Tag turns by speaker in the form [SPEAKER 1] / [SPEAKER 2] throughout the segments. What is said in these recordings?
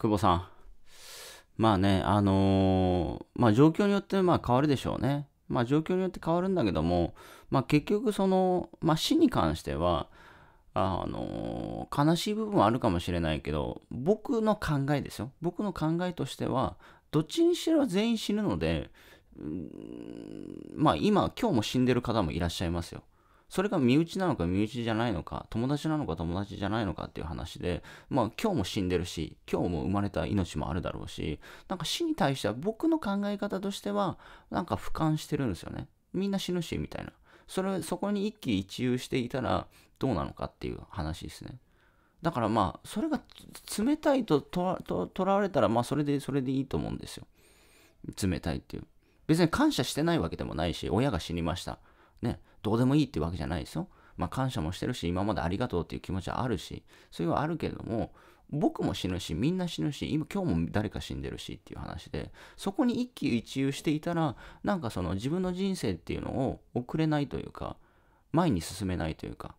[SPEAKER 1] 久保さん。まあね、あのー、まあ状況によってまあ変わるでしょうね。まあ状況によって変わるんだけども、まあ結局その、まあ死に関しては、あのー、悲しい部分はあるかもしれないけど、僕の考えですよ。僕の考えとしては、どっちにしろ全員死ぬので、うん、まあ今、今日も死んでる方もいらっしゃいますよ。それが身内なのか身内じゃないのか、友達なのか友達じゃないのかっていう話で、まあ今日も死んでるし、今日も生まれた命もあるだろうし、なんか死に対しては僕の考え方としては、なんか俯瞰してるんですよね。みんな死ぬし、みたいな。それ、そこに一喜一憂していたらどうなのかっていう話ですね。だからまあ、それが冷たいととらわれたら、まあそれで、それでいいと思うんですよ。冷たいっていう。別に感謝してないわけでもないし、親が死にました。ね。どうでもいいってわけじゃないですよ。まあ、感謝もしてるし、今までありがとうっていう気持ちはあるし、それはあるけれども、僕も死ぬし、みんな死ぬし、今、今日も誰か死んでるしっていう話で、そこに一喜一憂していたら、なんかその自分の人生っていうのを遅れないというか、前に進めないというか、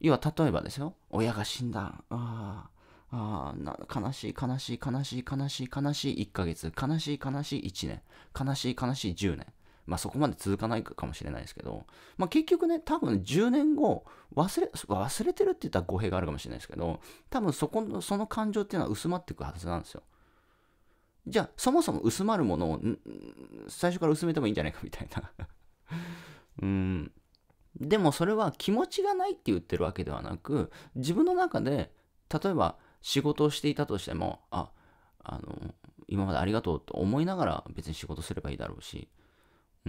[SPEAKER 1] 要は例えばですよ、親が死んだ、ああ、悲しい、悲しい、悲しい、悲しい、悲しい、1ヶ月、悲しい、悲しい、1年、悲しい、悲しい、10年。まあ、そこまで続かないかもしれないですけど、まあ、結局ね、多分10年後、忘れ、忘れてるって言ったら語弊があるかもしれないですけど、多分そこの、その感情っていうのは薄まっていくはずなんですよ。じゃあ、そもそも薄まるものを、最初から薄めてもいいんじゃないかみたいな うん。でもそれは気持ちがないって言ってるわけではなく、自分の中で、例えば仕事をしていたとしても、あ、あの、今までありがとうと思いながら別に仕事すればいいだろうし、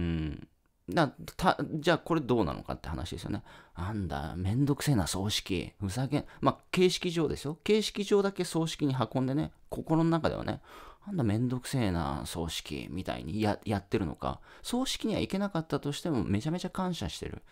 [SPEAKER 1] うん。だたじゃあこれどうなのかって話ですよね。なんだ、めんどくせえな、葬式。ふざけん。まあ、形式上ですよ。形式上だけ葬式に運んでね、心の中ではね、なんだめんどくせえな、葬式みたいにややってるのか、葬式には行けなかったとしてもめちゃめちゃ感謝してる。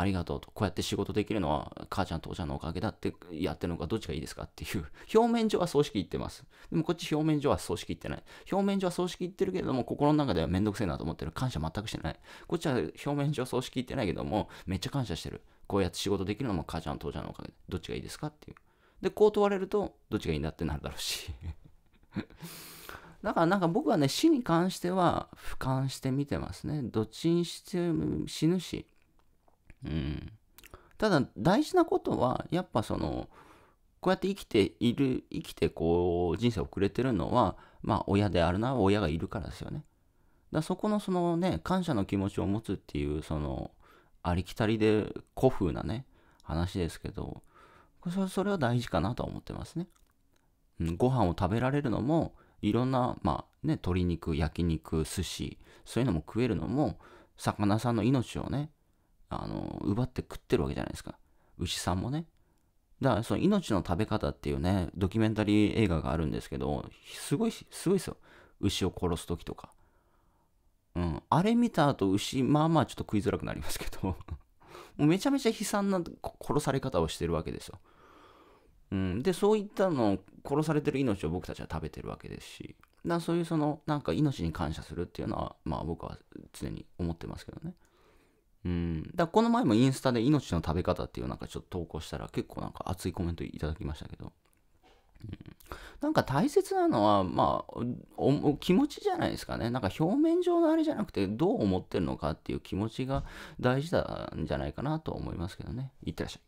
[SPEAKER 1] ありがとうと、こうやって仕事できるのは母ちゃん父ちゃんのおかげだってやってるのか、どっちがいいですかっていう、表面上は葬式言ってます。でもこっち表面上は葬式言ってない。表面上は葬式言ってるけれども、心の中ではめんどくせえなと思ってる。感謝全くしてない。こっちは表面上葬式言ってないけども、めっちゃ感謝してる。こうやって仕事できるのも母ちゃん父ちゃんのおかげで、どっちがいいですかっていう。で、こう問われると、どっちがいいんだってなるだろうし。だからなんか僕はね、死に関しては俯瞰して見てますね。どっちにして死ぬし、うん、ただ大事なことはやっぱそのこうやって生きている生きてこう人生を送れてるのはまあ親であるな親がいるからですよね。だそこのそのね感謝の気持ちを持つっていうそのありきたりで古風なね話ですけどそれは大事かなとは思ってますね。うん、ご飯を食べられるのもいろんな、まあね、鶏肉焼肉寿司そういうのも食えるのも魚さんの命をねあの、奪って食ってるわけじゃないですか。牛さんもね。だからその命の食べ方っていうね、ドキュメンタリー映画があるんですけど、すごい、すごいですよ。牛を殺す時とか。うん。あれ見た後、牛、まあまあちょっと食いづらくなりますけど、もうめちゃめちゃ悲惨な殺され方をしてるわけですよ。うん、で、そういったのを殺されてる命を僕たちは食べてるわけですし、だそういうその、なんか命に感謝するっていうのは、まあ僕は常に思ってますけどね。うん、だこの前もインスタで命の食べ方っていうなんかちょっと投稿したら結構なんか熱いコメントいただきましたけど、うん、なんか大切なのは、まあ、気持ちじゃないですかね。なんか表面上のあれじゃなくて、どう思ってるのかっていう気持ちが大事なんじゃないかなと思いますけどね。いってらっしゃい。